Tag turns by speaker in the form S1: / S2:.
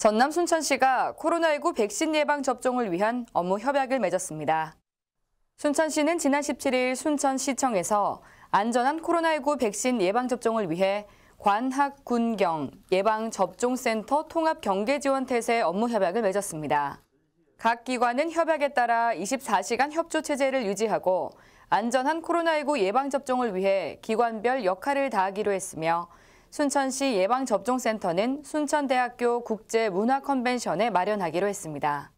S1: 전남 순천시가 코로나19 백신 예방 접종을 위한 업무 협약을 맺었습니다. 순천시는 지난 17일 순천시청에서 안전한 코로나19 백신 예방 접종을 위해 관학군경 예방접종센터 통합경계지원태세 업무 협약을 맺었습니다. 각 기관은 협약에 따라 24시간 협조체제를 유지하고 안전한 코로나19 예방접종을 위해 기관별 역할을 다하기로 했으며 순천시 예방접종센터는 순천대학교 국제문화컨벤션에 마련하기로 했습니다.